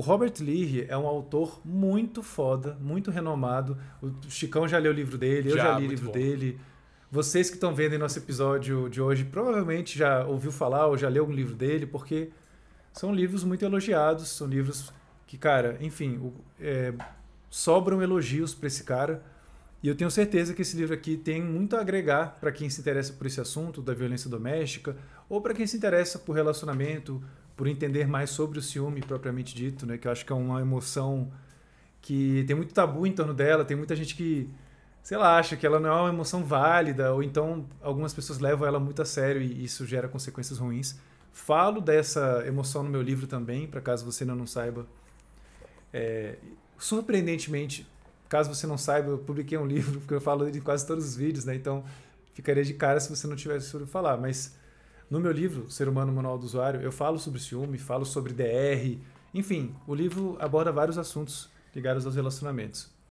O Robert Leary é um autor muito foda, muito renomado. O Chicão já leu o livro dele, eu já li o livro bom. dele. Vocês que estão vendo nosso episódio de hoje provavelmente já ouviu falar ou já leu um livro dele, porque são livros muito elogiados, são livros que, cara, enfim, o, é, sobram elogios para esse cara. E eu tenho certeza que esse livro aqui tem muito a agregar para quem se interessa por esse assunto da violência doméstica ou para quem se interessa por relacionamento, por entender mais sobre o ciúme propriamente dito, né? Que eu acho que é uma emoção que tem muito tabu em torno dela, tem muita gente que, sei lá, acha que ela não é uma emoção válida, ou então algumas pessoas levam ela muito a sério e isso gera consequências ruins. Falo dessa emoção no meu livro também, para caso você ainda não saiba. É, surpreendentemente, caso você não saiba, eu publiquei um livro, porque eu falo em quase todos os vídeos, né? Então, ficaria de cara se você não tivesse ouvido falar, mas no meu livro, Ser Humano Manual do Usuário, eu falo sobre ciúme, falo sobre DR, enfim, o livro aborda vários assuntos ligados aos relacionamentos.